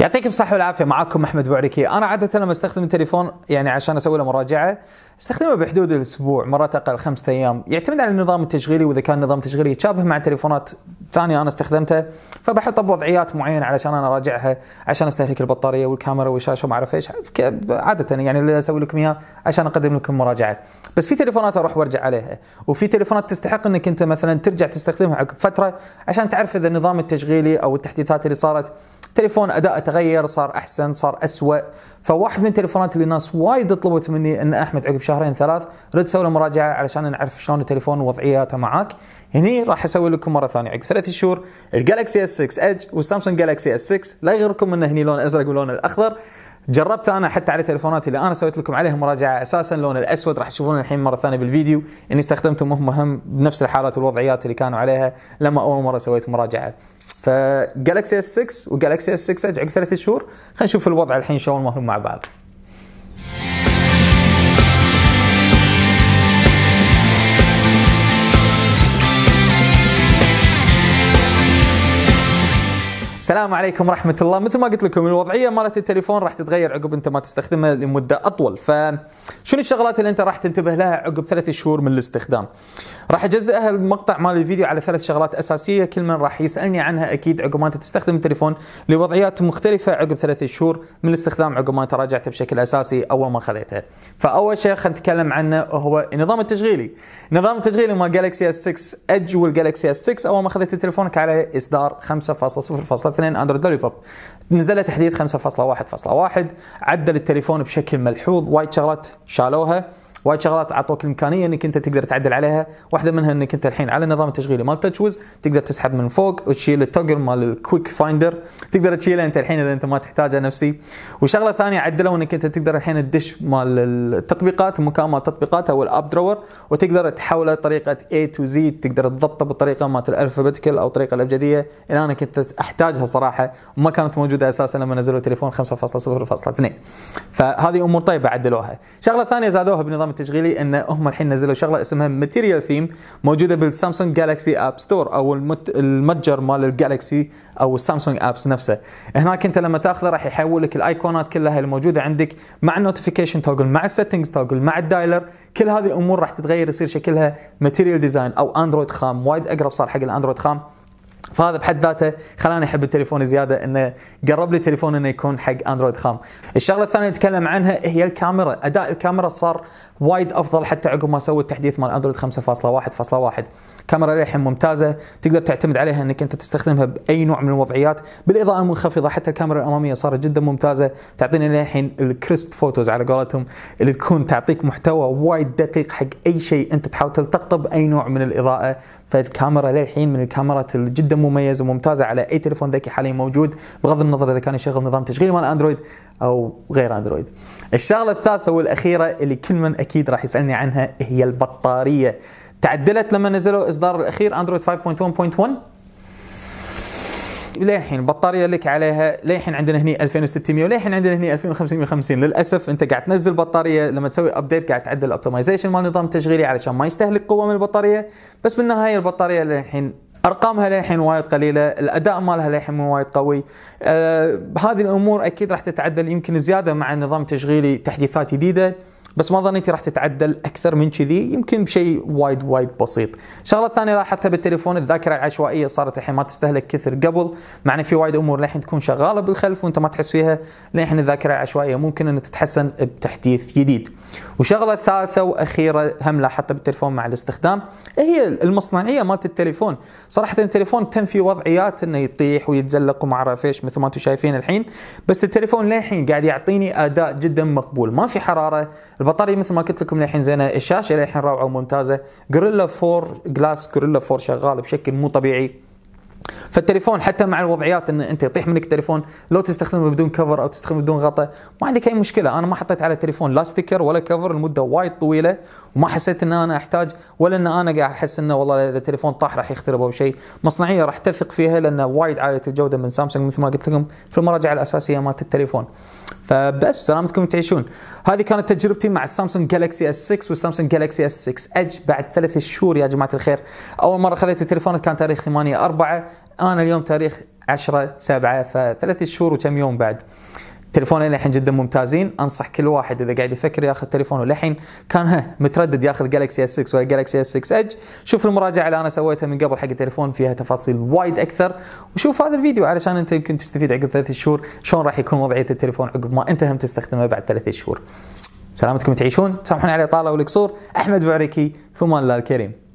يعطيكم الصحة والعافية معاكم أحمد بوعركي، أنا عادة لما أستخدم التليفون يعني عشان أسوي له مراجعة استخدمه بحدود الأسبوع مرات أقل خمسة أيام، يعتمد على النظام التشغيلي وإذا كان نظام تشغيلي يتشابه مع تليفونات ثانية أنا استخدمتها فبحطه بوضعيات معينة علشان أنا أراجعها عشان أستهلك البطارية والكاميرا والشاشة وما أعرف إيش عادة يعني اللي أسوي لكم إياه عشان أقدم لكم مراجعة، بس في تليفونات أروح وأرجع عليها، وفي تليفونات تستحق أنك أنت مثلا ترجع تستخدمها عقب فترة عشان تعرف إذا النظام التشغيلي أو التحديثات اللي صارت تليفون اداء تغير صار احسن صار اسوء فواحد من التليفونات اللي الناس وايد طلبت مني ان احمد عقب شهرين ثلاث رد سوي له مراجعه علشان نعرف شلون التليفون وضعياته معاك هني راح اسوي لكم مره ثانيه عقب ثلاث شهور الجالكسي اس 6 ايدج والسامسونج جالكسي اس 6 لا يغركم انه هني لون ازرق ولون الاخضر جربت انا حتى على تليفوناتي اللي انا سويت لكم عليها مراجعه اساسا لون الاسود راح تشوفونه الحين مره ثانيه بالفيديو اني استخدمته مهم مهم بنفس الحالات والوضعيات اللي كانوا عليها لما اول مره سويت مراجعه فجالكسي اس 6 وجالكسي اس 6 اج عقب ثلاث شهور خلينا نشوف الوضع الحين شلون مهم مع بعض السلام عليكم ورحمه الله مثل ما قلت لكم الوضعيه مالت التليفون راح تتغير عقب انت ما تستخدمه لمده اطول فشنو الشغلات اللي انت راح تنتبه لها عقب ثلاث شهور من الاستخدام راح اجزئها المقطع مال الفيديو على ثلاث شغلات اساسيه كل من راح يسالني عنها اكيد عقب ما انت تستخدم التليفون لوضعيات مختلفه عقب ثلاث شهور من الاستخدام عقب ما انت راجعته بشكل اساسي اول ما خذيته فاول شيء خلينا نتكلم عنه هو النظام التشغيلي النظام التشغيلي مال جالكسي اس 6 ايدج والجالكسي اس 6 اول ما خذيت تليفونك على اصدار 5.0.3 2 اندرويد لوليبوب نزل تحديث 5.1.1 عدل التليفون بشكل ملحوظ وايد شغلات شالوها وايد شغلات اعطوك الامكانيه انك انت تقدر تعدل عليها واحده منها انك انت الحين على النظام التشغيلي مال تشوز تقدر تسحب من فوق وتشيل التوجل مال الكويك فايندر تقدر تشيله انت الحين اذا انت ما تحتاجه نفسي وشغله ثانيه عدلوا انك انت تقدر الحين تدش مال التطبيقات مكان مال التطبيقات او الاب درور وتقدر تحوله طريقه اي تو زي تقدر تضبطه بالطريقه مالت الالفابيتيكال او الطريقه الابجديه اللي انا كنت احتاجها صراحه وما كانت موجوده اساسا لما نزلوا تليفون 5.0.2 فهذه امور طيبه عدلوها شغله ثانيه زادوها بنظام تشغيلي ان هم الحين نزلوا شغله اسمها ماتيريال ثيم موجوده بالسامسونج جالكسي اب ستور او المتجر مال الجالكسي او السامسونج ابس نفسه هناك انت لما تاخذه راح يحول لك الايقونات كلها الموجوده عندك مع النوتيفيكيشن توجل مع السيتنجز توجل مع الدايلر كل هذه الامور راح تتغير يصير شكلها ماتيريال ديزاين او اندرويد خام وايد اقرب صار حق الاندرويد خام فهذا بحد ذاته خلاني احب التليفون زياده انه قرب لي تليفون انه يكون حق اندرويد خام. الشغله الثانيه اللي نتكلم عنها هي الكاميرا، اداء الكاميرا صار وايد افضل حتى عقب ما سووا التحديث مال اندرويد 5.1.1 كاميرا للحين ممتازه تقدر تعتمد عليها انك انت تستخدمها باي نوع من الوضعيات بالاضاءه المنخفضه حتى الكاميرا الاماميه صارت جدا ممتازه تعطينا للحين الكريسب فوتوز على قولتهم اللي تكون تعطيك محتوى وايد دقيق حق اي شيء انت تحاول تلتقطه باي نوع من الاضاءه فالكاميرا للحين من الكاميرات اللي جدا مميزه وممتازه على اي تليفون ذكي حاليا موجود بغض النظر اذا كان يشغل نظام تشغيل مال اندرويد او غير اندرويد. الشغله الثالثه والاخيره اللي كل من اكيد راح يسالني عنها هي البطاريه. تعدلت لما نزلوا اصدار الاخير اندرويد 5.1.1 للحين البطاريه لك عليها للحين عندنا هني 2600 وللحين عندنا هني 2550 للاسف انت قاعد تنزل بطاريه لما تسوي ابديت قاعد تعدل الاوبتمايزيشن مال نظام تشغيلي علشان ما يستهلك قوه من البطاريه بس بالنهايه البطاريه للحين ارقامها للحين وايد قليله الاداء مالها للحين مو وايد قوي أه هذه الامور اكيد راح تتعدل يمكن زياده مع نظام تشغيلي تحديثات جديده بس ما ظنيتي راح تتعدل اكثر من كذي يمكن بشيء وايد وايد بسيط. شغله ثانيه لاحظتها بالتليفون الذاكره العشوائيه صارت الحين ما تستهلك كثر قبل مع ان في وايد امور للحين تكون شغاله بالخلف وانت ما تحس فيها للحين الذاكره العشوائيه ممكن ان تتحسن بتحديث جديد. وشغله ثالثه واخيره هم لاحظتها بالتليفون مع الاستخدام هي المصنعيه مالت التليفون صراحه التليفون تم في وضعيات انه يطيح ويتزلق وما اعرف ايش مثل ما انتم شايفين الحين بس التليفون للحين قاعد يعطيني اداء جدا مقبول ما في حراره البطاريه مثل ما قلت لكم للحين زينه الشاشه للحين روعه وممتازه جوريلا 4 جلاس جوريلا 4 شغال بشكل مو طبيعي فالتليفون حتى مع الوضعيات ان انت يطيح منك التليفون لو تستخدمه بدون كفر او تستخدمه بدون غطاء ما عندك اي مشكله انا ما حطيت على التليفون لا ستيكر ولا كفر لمده وايد طويله وما حسيت ان انا احتاج ولا ان انا قاعد احس انه والله اذا التليفون طاح راح يخترب او شيء مصنعيه راح تثق فيها لان وايد عاليه الجوده من سامسونج مثل ما قلت لكم في المراجع الاساسيه مالت التليفون فبس سلامتكم تعيشون هذه كانت تجربتي مع السامسونج جالكسي اس 6 والسامسونج جالكسي اس 6 اج بعد ثلاث شهور يا جماعه الخير اول مره خذيت التليفون كان تاريخ 8 4 انا اليوم تاريخ 10 7 فثلاث شهور وكم يوم بعد تليفونين الحين جدا ممتازين انصح كل واحد اذا قاعد يفكر ياخذ تليفونه للحين كان متردد ياخذ جالكسي اس 6 ولا جالكسي اس 6 ايدج شوف المراجعه اللي انا سويتها من قبل حق التليفون فيها تفاصيل وايد اكثر وشوف هذا الفيديو علشان انت يمكن تستفيد عقب ثلاث شهور شلون راح يكون وضعيه التليفون عقب ما انت هم تستخدمه بعد ثلاث شهور سلامتكم تعيشون سامحوني على الاطاله والقصور احمد بعريكي في امان الله الكريم